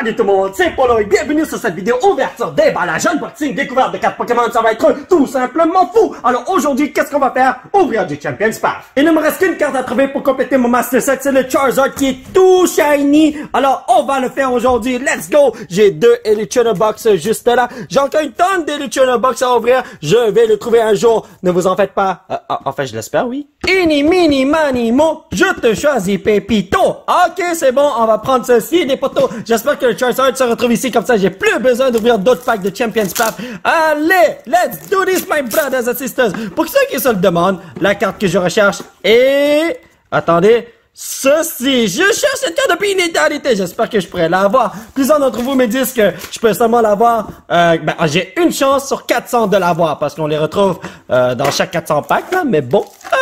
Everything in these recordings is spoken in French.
Salut tout le monde, c'est Polo et bienvenue sur cette vidéo ouverture des ballages unboxing découverte de 4 Pokémon, ça va être tout simplement fou Alors aujourd'hui, qu'est-ce qu'on va faire Ouvrir du Champions Pack Il ne me reste qu'une carte à trouver pour compléter mon Master Set, c'est le Charizard qui est tout shiny Alors on va le faire aujourd'hui, let's go J'ai deux Elite Box juste là, j'ai encore une tonne d'Elite Box à ouvrir Je vais le trouver un jour, ne vous en faites pas euh, euh Enfin je l'espère, oui Ini, mini, mani, mo, je te choisis Pépito Ok c'est bon, on va prendre ceci des poteaux J'espère que se retrouve ici. Comme ça, j'ai plus besoin d'ouvrir d'autres packs de Champions Pack. Allez, let's do this, my brothers and sisters. Pour ceux qui se le demandent, la carte que je recherche est... Attendez... Ceci, je cherche cette carte depuis une éternité. J'espère que je pourrai l'avoir. Plusieurs d'entre vous me disent que je peux seulement l'avoir. Euh, ben, j'ai une chance sur 400 de l'avoir parce qu'on les retrouve euh, dans chaque 400 packs. Là, mais bon, euh,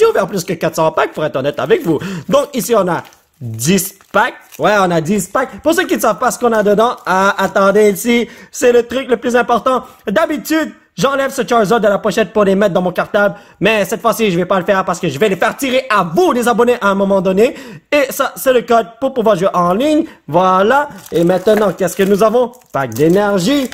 j'ai ouvert plus que 400 packs pour être honnête avec vous. Donc ici on a 10 packs. Ouais, on a 10 packs. Pour ceux qui ne savent pas ce qu'on a dedans, ah, attendez ici, c'est le truc le plus important. D'habitude, j'enlève ce Charizard de la pochette pour les mettre dans mon cartable, mais cette fois-ci, je vais pas le faire parce que je vais les faire tirer à vous, les abonnés, à un moment donné. Et ça, c'est le code pour pouvoir jouer en ligne. Voilà. Et maintenant, qu'est-ce que nous avons? Pack d'énergie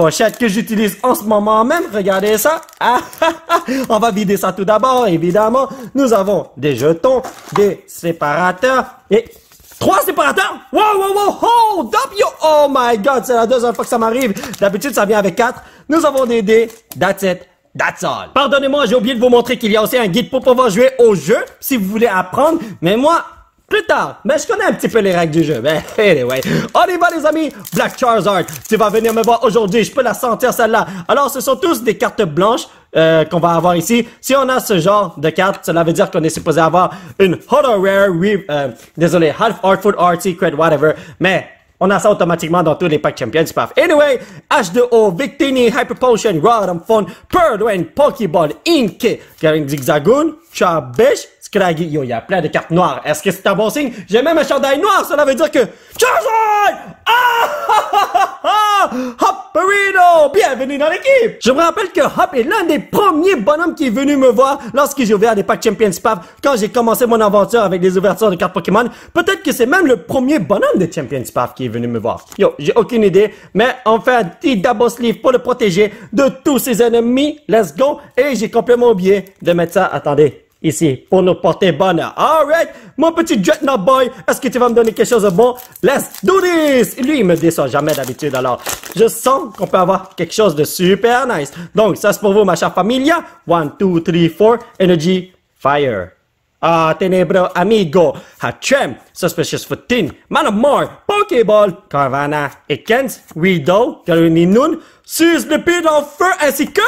pochette que j'utilise en ce moment même. Regardez ça. Ah, on va vider ça tout d'abord, évidemment. Nous avons des jetons, des séparateurs et Trois séparateurs? Wow, wow, wow, hold up, yo! Oh my god, c'est la deuxième fois que ça m'arrive. D'habitude, ça vient avec quatre. Nous avons des dés. That's it. That's all. Pardonnez-moi, j'ai oublié de vous montrer qu'il y a aussi un guide pour pouvoir jouer au jeu si vous voulez apprendre. Mais moi, plus tard. Mais ben, je connais un petit peu les règles du jeu. Mais ben, anyway, on y va les amis. Black Charizard, tu vas venir me voir aujourd'hui. Je peux la sentir celle-là. Alors ce sont tous des cartes blanches euh, qu'on va avoir ici. Si on a ce genre de carte, cela veut dire qu'on est supposé avoir une Hollow Rare, euh, désolé, Half Art Food art whatever. Mais on a ça automatiquement dans tous les packs champions PAF. Anyway, H2O, Victini, Hyper Potion, Rotom Phone, Perdwin, Pokéball, Ink, Zigzagoon, Chabish, Scraggy. Yo, il y a plein de cartes noires. Est-ce que c'est un bon signe? J'ai même un chandail noir, cela veut dire que... Charizard! Ah, ah, ah, ah! Hop! Bienvenue dans l'équipe! Je me rappelle que Hop est l'un des premiers bonhommes qui est venu me voir lorsque j'ai ouvert des packs Champions Path quand j'ai commencé mon aventure avec les ouvertures de cartes Pokémon. Peut-être que c'est même le premier bonhomme de Champions Path qui est venu me voir. Yo, j'ai aucune idée, mais on fait un petit double pour le protéger de tous ses ennemis. Let's go! Et j'ai complètement oublié de mettre ça. Attendez ici pour nous porter bonheur. Alright, mon petit Dreadnought Boy, est-ce que tu vas me donner quelque chose de bon? Let's do this! Lui, il me déçoit jamais d'habitude, alors je sens qu'on peut avoir quelque chose de super nice. Donc, ça c'est pour vous, ma chère familia. 1, 2, 3, 4, Energy, Fire. Ah, Tenebro, Amigo, Hachem, Suspicious Footin, Man of More, Pokéball, Carvana, Ekens, Widow, Garuninun, le Lupin en feu, ainsi que...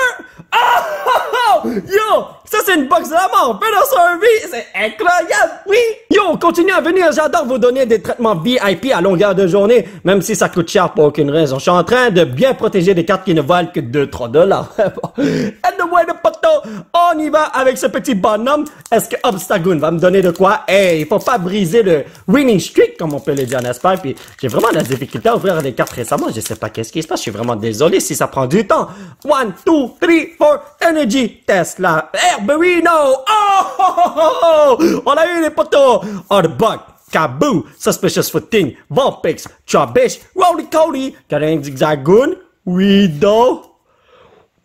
Oh, oh, oh, yo! Ça, c'est une box de la mort! service, C'est incroyable! Oui! Yo, continuez à venir! J'adore vous donner des traitements VIP à longueur de journée, même si ça coûte cher pour aucune raison. Je suis en train de bien protéger des cartes qui ne valent que 2-3 dollars. the moi de poteau! On y va avec ce petit bonhomme! Est-ce que Obstagoon va me donner de quoi? Eh, hey, il faut pas briser le winning streak, comme on peut le dire, n'est-ce pas? Puis, j'ai vraiment la difficulté à ouvrir des cartes récemment. Je sais pas qu'est-ce qui se passe. Je suis vraiment désolé si ça prend du temps. One, two, three, four, energy, Tesla. Matt Barino. Oh, wala yun po to. Arbug, Kaboo, Suspicious Footing, Vulpix, Chubbish, Roly Cody, Karang Zigzagoon, Weedo,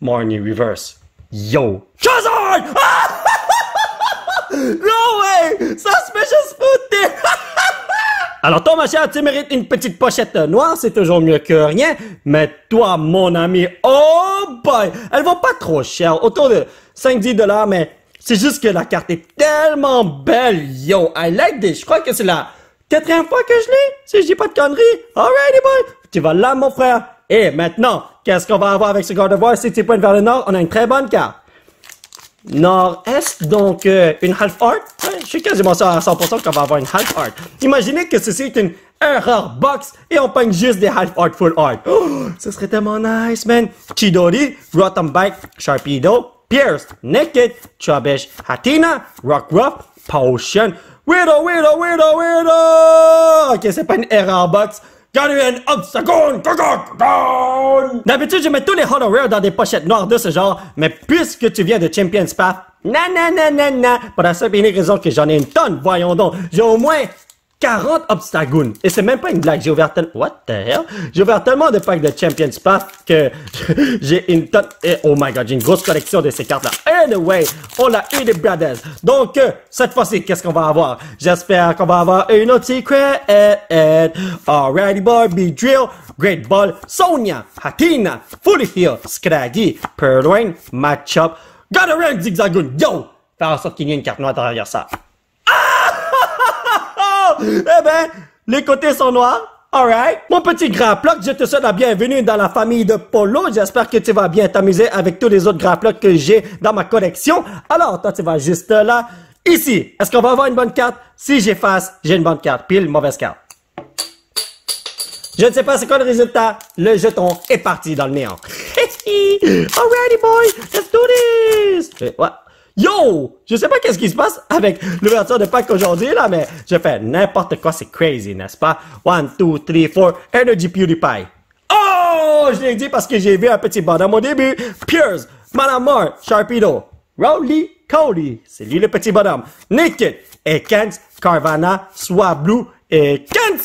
Marnie Reverse, Yo, Charizard! Ah! no way! Suspicious Footing! Alors, toi, ma chère, tu mérites une petite pochette noire, c'est toujours mieux que rien. Mais toi, mon ami, oh boy, elle va pas trop cher, autour de 5-10 dollars, mais c'est juste que la carte est tellement belle, yo. I like this. Je crois que c'est la quatrième fois que je l'ai, si je dis pas de conneries. Alrighty, boy. Tu vas là, mon frère. Et maintenant, qu'est-ce qu'on va avoir avec ce garde-voix? Si tu pointes vers le nord, on a une très bonne carte nord-est, donc euh, une half art Ouais, je suis quasiment sûr à 100% qu'on va avoir une half art Imaginez que ceci est une error box et on pogne juste des half art full art Oh, ce serait tellement nice, man. Chidori, Rottenback, Bike, Sharpedo, Pierce, Naked, Chubbish, Hatina, Rock Rockruff, Potion, WIDOW, WIDOW, WIDOW, WIDOW! Ok, c'est pas une error box, D'habitude, je mets tous les Hollow Rare dans des pochettes noires de ce genre, mais puisque tu viens de Champions Path, na, pour la simple raison que j'en ai une tonne, voyons donc, j'ai au moins 40 obstagoons. Et c'est même pas une blague. J'ai ouvert tellement... What the hell? J'ai ouvert tellement de packs de Champions Path que j'ai une tonne... oh my god, j'ai une grosse collection de ces cartes-là. Anyway, on a eu des brothers. Donc, euh, cette fois-ci, qu'est-ce qu'on va avoir? J'espère qu'on va avoir une autre secret. Alrighty Barbie Drill, Great Ball, Sonia, Hatina, Fully Heal, Scraggy, Purloin, Matchup, a rank Zigzagoon. Yo! Faire en sorte qu'il y ait une carte noire derrière ça. Eh ben, les côtés sont noirs. Alright. Mon petit Graploc, je te souhaite la bienvenue dans la famille de Polo. J'espère que tu vas bien t'amuser avec tous les autres Graplocs que j'ai dans ma collection. Alors, toi, tu vas juste là. Ici, est-ce qu'on va avoir une bonne carte? Si j'efface, j'ai une bonne carte. Pile, mauvaise carte. Je ne sais pas c'est quoi le résultat. Le jeton est parti dans le néant. Alrighty, boy, let's do this! Euh, ouais. Yo! Je sais pas qu'est-ce qui se passe avec l'ouverture de pack aujourd'hui, là, mais je fais n'importe quoi, c'est crazy, n'est-ce pas? One, two, three, four, Energy PewDiePie. Oh! Je l'ai dit parce que j'ai vu un petit bonhomme au début. Pierce, Malamar, Sharpedo, Rowley, Cody, c'est lui le petit bonhomme. Naked, Ekans, Carvana, Swablu, Kent!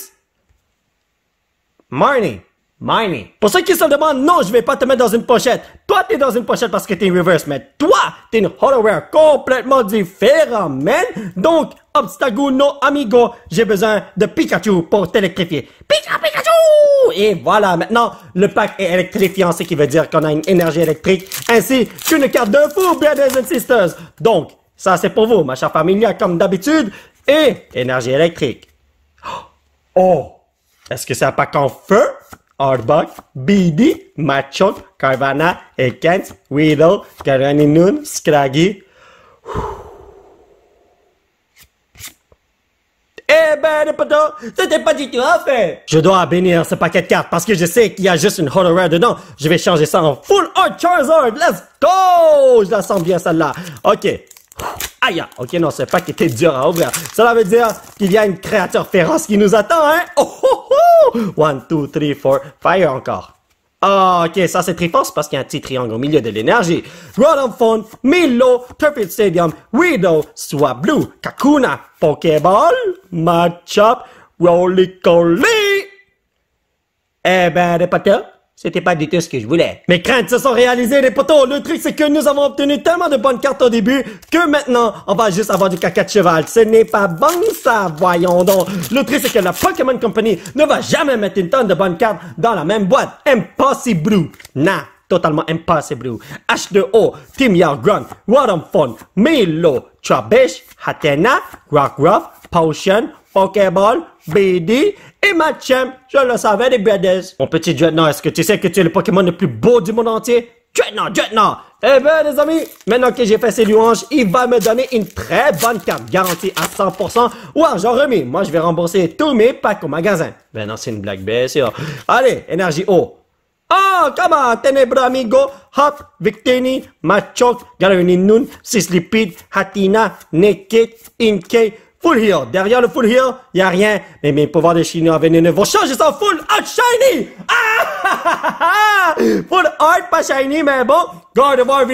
Marnie! Marnie! Pour ceux qui se demandent, non, je vais pas te mettre dans une pochette. Toi, t'es dans une pochette parce que t'es reverse, mais toi, t'es une hardware complètement différent, man. Donc, obstacle no amigo, j'ai besoin de Pikachu pour t'électrifier. Pikachu, Pikachu! Et voilà, maintenant, le pack est électrifiant, ce qui veut dire qu'on a une énergie électrique, ainsi qu'une carte de fou, brothers and sisters. Donc, ça c'est pour vous, ma chère familia, comme d'habitude, et énergie électrique. Oh! oh! Est-ce que c'est un pack en feu? Arbok, BD, Machon, Carvana, Ekans, Weedle, Karaninun, Scraggy. Eh ben, les potos, c'était pas du tout en fait! Je dois bénir ce paquet de cartes parce que je sais qu'il y a juste une Horror dedans. Je vais changer ça en Full Art Charizard! Let's go! Je l'assemble bien celle-là. Ok, Aïe! Ok, non, pas pack était dur à ouvrir. Cela veut dire qu'il y a une créature féroce qui nous attend, hein? Oh, oh, oh! One, two, three, four. Fire encore. Ah, ok, ça c'est très fort, parce qu'il y a un petit triangle au milieu de l'énergie. Rodolphone, Milo, Perfect Stadium, Widow, Swablu, Kakuna, Pokéball, Matchup, Rolly Eh ben, des potins. C'était pas du tout ce que je voulais. Mes craintes se sont réalisées, les potos. Le truc, c'est que nous avons obtenu tellement de bonnes cartes au début que maintenant, on va juste avoir du caca de cheval. Ce n'est pas bon, ça, voyons donc. Le truc, c'est que la Pokémon Company ne va jamais mettre une tonne de bonnes cartes dans la même boîte. Impossible. Nah. Totalement impossible. H2O, Team Yard Grunt, Milo, Trabish, Hatena, Rockruff, Potion, Pokéball, BD et Machem. Je le savais, les BDs. Mon petit Dreadnought, est-ce que tu sais que tu es le Pokémon le plus beau du monde entier? Dreadnought, Dreadnought! Eh ben, les amis, maintenant que j'ai fait ces louanges, il va me donner une très bonne carte garantie à 100% ou j'en remis. Moi, je vais rembourser tous mes packs au magasin. Ben non, c'est une blague, bien sûr. Allez, énergie haut. Oh, come on, Tenebra Amigo, Hop, Victini, Machoke, Galaninun, Sislipid, Hatina, Nekit, Inkay... Full heel. Derrière le full heel, y a rien. Mais mes pouvoirs de Chinois ne vont changer sans full Art shiny! Ah! full art, pas shiny, mais bon. God of War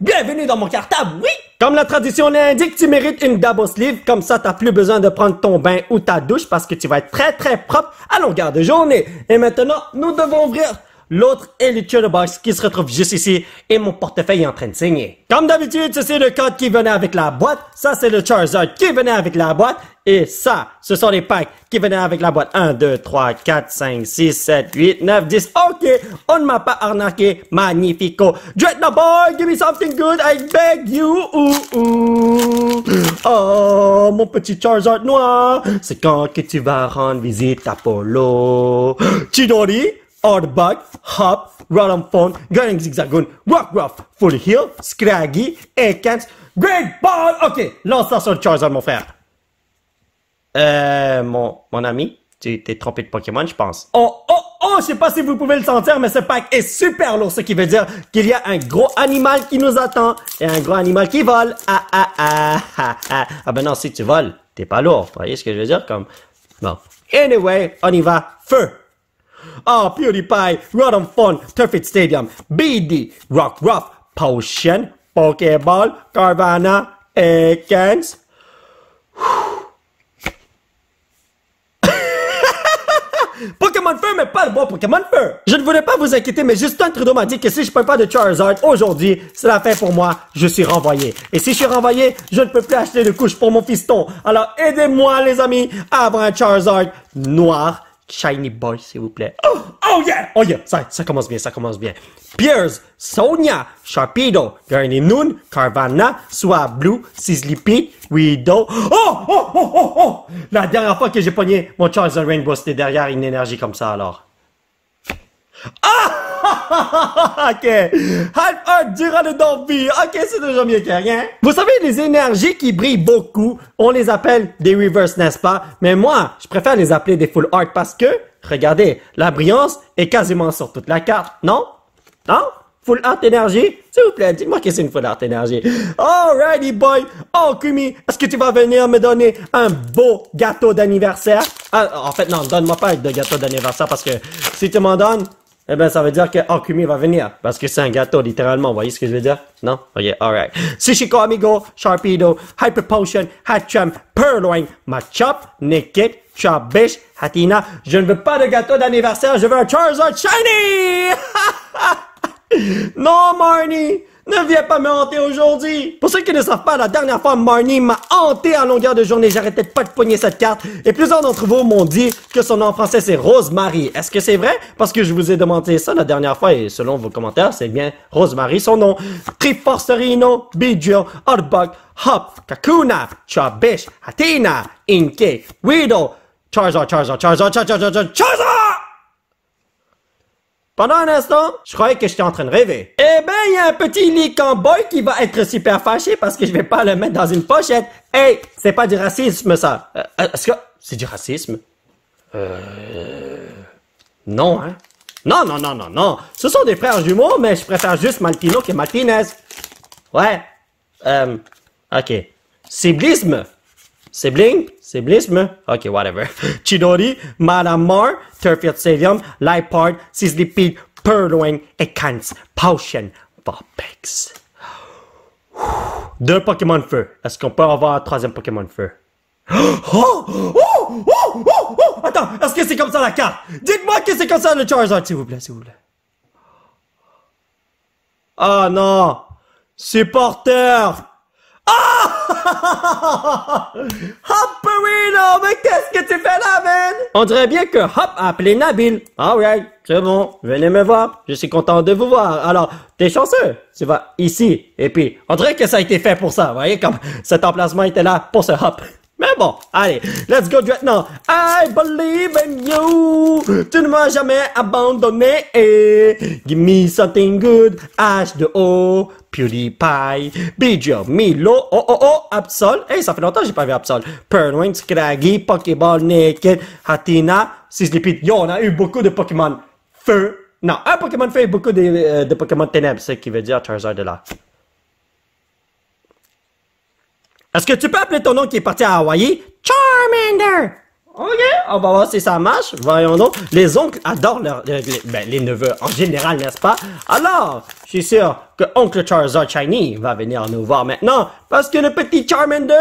bienvenue dans mon cartable, oui! Comme la tradition l'indique, tu mérites une double sleeve. Comme ça, t'as plus besoin de prendre ton bain ou ta douche parce que tu vas être très très propre à longueur de journée. Et maintenant, nous devons ouvrir L'autre est le Box qui se retrouve juste ici et mon portefeuille est en train de saigner. Comme d'habitude, ceci c'est le code qui venait avec la boîte, ça c'est le Charizard qui venait avec la boîte et ça, ce sont les packs qui venaient avec la boîte. 1, 2, 3, 4, 5, 6, 7, 8, 9, 10. Ok, on ne m'a pas arnaqué. Magnifico. the boy, give me something good, I beg you. Ooh, Oh, mon petit Charizard noir. C'est quand que tu vas rendre visite à Polo. Chidori? or Bug, hop, run on phone, going zigzagoon, rock rough, full Heal, scraggy, acants, great ball! Ok, lance ça sur Charizard, mon frère. Euh, mon, mon ami, tu t'es trompé de Pokémon, je pense. Oh, oh, oh, je sais pas si vous pouvez le sentir, mais ce pack est super lourd, ce qui veut dire qu'il y a un gros animal qui nous attend et un gros animal qui vole. Ah, ah, ah, ah, ah. Ah, ah ben non, si tu voles, t'es pas lourd, vous voyez ce que je veux dire? Comme, bon. Anyway, on y va. Feu! Oh, PewDiePie, Rotom Fun, Turfit Stadium, BD, Rock Ruff, Potion, Pokeball, Carvana, Pokémon Feu, mais pas le bon Pokémon Feu! Je ne voulais pas vous inquiéter, mais Justin Trudeau m'a dit que si je peux pas de Charizard aujourd'hui, c'est la fin pour moi, je suis renvoyé. Et si je suis renvoyé, je ne peux plus acheter de couches pour mon fiston. Alors aidez-moi les amis à avoir un Charizard noir Shiny Boy, s'il vous plaît. Oh, oh yeah! Oh yeah! Ça, ça commence bien, ça commence bien. Pierce, Sonia, Sharpedo, Granny Noon, Carvana, Swablue, Blue, Sizzlipi, Widow. Oh, oh, oh, oh, oh! La dernière fois que j'ai pogné mon Charizard Rainbow, c'était derrière une énergie comme ça, alors. Ah! OK. Half Heart durant le OK, c'est déjà mieux que rien. Vous savez, les énergies qui brillent beaucoup, on les appelle des reverse, n'est-ce pas? Mais moi, je préfère les appeler des full art parce que, regardez, la brillance est quasiment sur toute la carte, non? Non? Full art énergie? S'il vous plaît, dites-moi que c'est une full art énergie. Alrighty, boy. Oh, Kumi, est-ce que tu vas venir me donner un beau gâteau d'anniversaire? Ah, en fait, non, donne-moi pas de gâteau d'anniversaire parce que si tu m'en donnes, eh ben, ça veut dire que Okumi va venir. Parce que c'est un gâteau, littéralement. Vous voyez ce que je veux dire? Non? Ok, alright. Sushiko Amigo, Sharpedo, Hyper Potion, Hatcham, Purloin, Machop, Naked, Chabish, Hatina. Je ne veux pas de gâteau d'anniversaire, je veux un Charizard Shiny! non, Marnie! Ne viens pas me hanter aujourd'hui! Pour ceux qui ne savent pas, la dernière fois, Marnie m'a hanté à longueur de journée. J'arrêtais pas de pogner cette carte. Et plusieurs d'entre vous m'ont dit que son nom en français, c'est Rosemary. Est-ce que c'est vrai? Parce que je vous ai demandé ça la dernière fois et selon vos commentaires, c'est bien Rosemary son nom. Triforcerino, Bijo, Orbug, Hop, Kakuna, Chabish, Athena, Inke, Weedle, Charizard, Charizard, Charizard, Charizard, Charizard! Pendant un instant, je croyais que j'étais en train de rêver. Eh ben, il y a un petit en Boy qui va être super fâché parce que je vais pas le mettre dans une pochette. Hey, c'est pas du racisme, ça. Euh, est-ce que c'est du racisme? Euh... Non, hein? Non, non, non, non, non. Ce sont des frères jumeaux, mais je préfère juste Maltino que Martinez. Ouais. Euh, ok. Ciblisme. Sibling? Siblisme? Ok, whatever. Chidori, Madame Mar, Turfield Stadium, Leipard, Sislipid, Purloin Ekans, Potion, Vopex. Deux Pokémon de Feu. Est-ce qu'on peut avoir un troisième Pokémon de Feu? Oh! Oh! Oh! oh! Oh! Oh! Attends, est-ce que c'est comme ça la carte? Dites-moi que c'est comme ça le Charizard, s'il vous plaît, s'il vous plaît. Ah oh, non! Supporter! Ah! Oh! Hop, Mais qu'est-ce que tu fais là, man? On dirait bien que Hop a appelé Nabil. Ah ouais, c'est bon. Venez me voir. Je suis content de vous voir. Alors, t'es chanceux. Tu vas ici. Et puis, on dirait que ça a été fait pour ça. Vous voyez, comme cet emplacement était là pour ce Hop. Mais bon, allez, let's go maintenant. I believe in you. Tu ne m'as jamais abandonné. Give me something good. H2O. PewDiePie, Bijo, Milo, oh oh oh, Absol, hey eh, ça fait longtemps que j'ai pas vu Absol, Perlwin, Scraggy, Pokéball, Naked, Hatina, Sislipid. yo on a eu beaucoup de Pokémon feu, non, un Pokémon feu et beaucoup de, euh, Pokémon ténèbres, ce qui veut dire Charizard de là. Est-ce que tu peux appeler ton oncle qui est parti à Hawaï? Charmander! OK, on va voir si ça marche. Voyons donc. Les oncles adorent leur, les, ben, les neveux en général, n'est-ce pas? Alors, je suis sûr que oncle Charizard Shiny va venir nous voir maintenant parce que le petit Charmander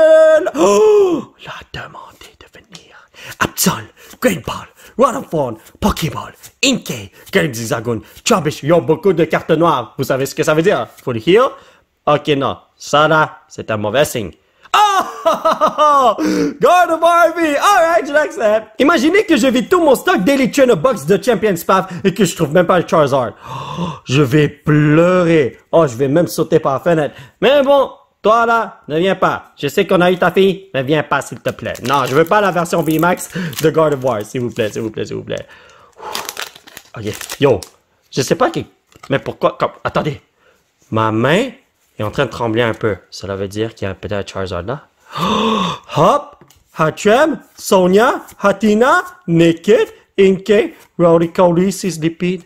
oh, l'a demandé de venir. Absol, Green Ball, Radaphone, Pokéball, Inkay, Green Zigzagoon, Chubbish, ils ont beaucoup de cartes noires. Vous savez ce que ça veut dire? Full heal? Ok, non. Ça là, c'est un mauvais signe. Oh! Gardevoir V, Alright, l'accepte! Imaginez que je vis tout mon stock d'Elite Box de Champions Path et que je trouve même pas le Charizard. Oh, je vais pleurer. Oh, je vais même sauter par la fenêtre. Mais bon, toi là, ne viens pas. Je sais qu'on a eu ta fille, mais viens pas s'il te plaît. Non, je veux pas la version v max de Gardevoir, s'il vous plaît, s'il vous plaît, s'il vous plaît. Ok, yo, je sais pas qui... Mais pourquoi... Comme... Attendez, ma main est en train de trembler un peu. Cela veut dire qu'il y a peut-être Charizard là. hop! Hachem, Sonia, Hatina, Naked, Inke, Rowdy Sis Six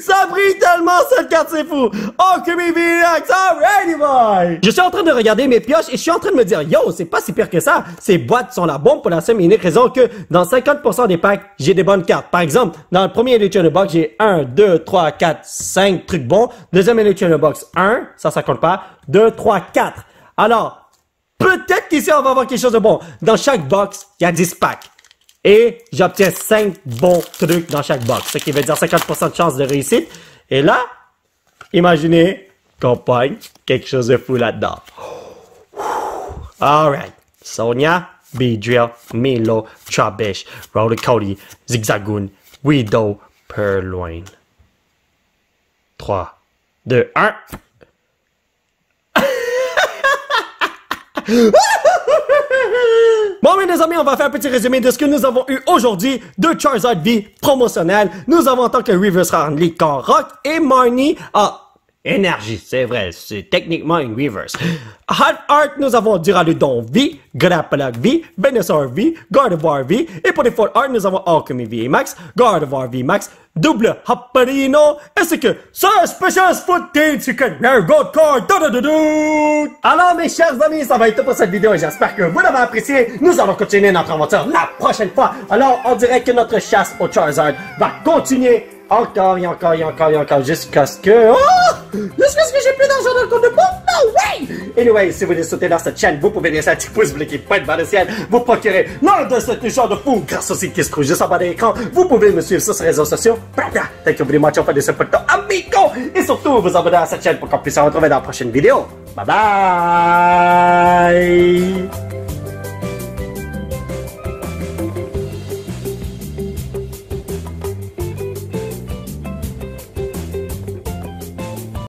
Ça brille tellement cette carte, c'est fou! Oh, ready boy! Je suis en train de regarder mes pioches et je suis en train de me dire, yo, c'est pas si pire que ça. Ces boîtes sont la bombe pour la seule et unique raison que dans 50% des packs, j'ai des bonnes cartes. Par exemple, dans le premier de Box, j'ai 1, 2, 3, 4, 5 trucs bons. Deuxième de Box, 1, ça, ça compte pas. 2, 3, 4. Alors, peut-être qu'ici, on va avoir quelque chose de bon. Dans chaque box, il y a 10 packs. Et j'obtiens 5 bons trucs dans chaque box, ce qui veut dire 50% de chance de réussite. Et là, imaginez qu'on quelque chose de fou là-dedans. Alright. Sonia, Beedrill, Milo, Trabish, Rowley Cody, Zigzagoon, Widow, Perloin. 3, 2, 1. Bon, mais les amis, on va faire un petit résumé de ce que nous avons eu aujourd'hui de Charizard V promotionnel. Nous avons tant que Reverse Harley Rock et Marnie a ah, Énergie, c'est vrai, c'est techniquement une reverse. Hard Art, nous avons Duraludon V, Grapple V, Venusaur V, Gardevoir V, et pour les Fort Art, nous avons Alchemy V Max, Gardevoir V Max, Double Hopperino, c'est que Sir Special Footage, que... Rare Gold Card, Alors mes chers amis, ça va être tout pour cette vidéo, j'espère que vous l'avez apprécié. Nous allons continuer notre aventure la prochaine fois. Alors on dirait que notre chasse au Charizard va continuer encore et encore et encore et encore jusqu'à ce que... Oh! Parce que j'ai plus d'argent dans le compte de bouffe? No way! Anyway, si vous voulez sauter dans cette chaîne, vous pouvez laisser un petit pouce bleu qui pointe vers le ciel. Vous procurez l'un de ce genre de fou grâce au site qui se trouve juste en bas de l'écran. Vous pouvez me suivre sur ces réseaux sociaux. Bravo! Thank you very much for this photo, amigo! Et surtout, vous abonner à cette chaîne pour qu'on puisse se retrouver dans la prochaine vidéo. Bye bye!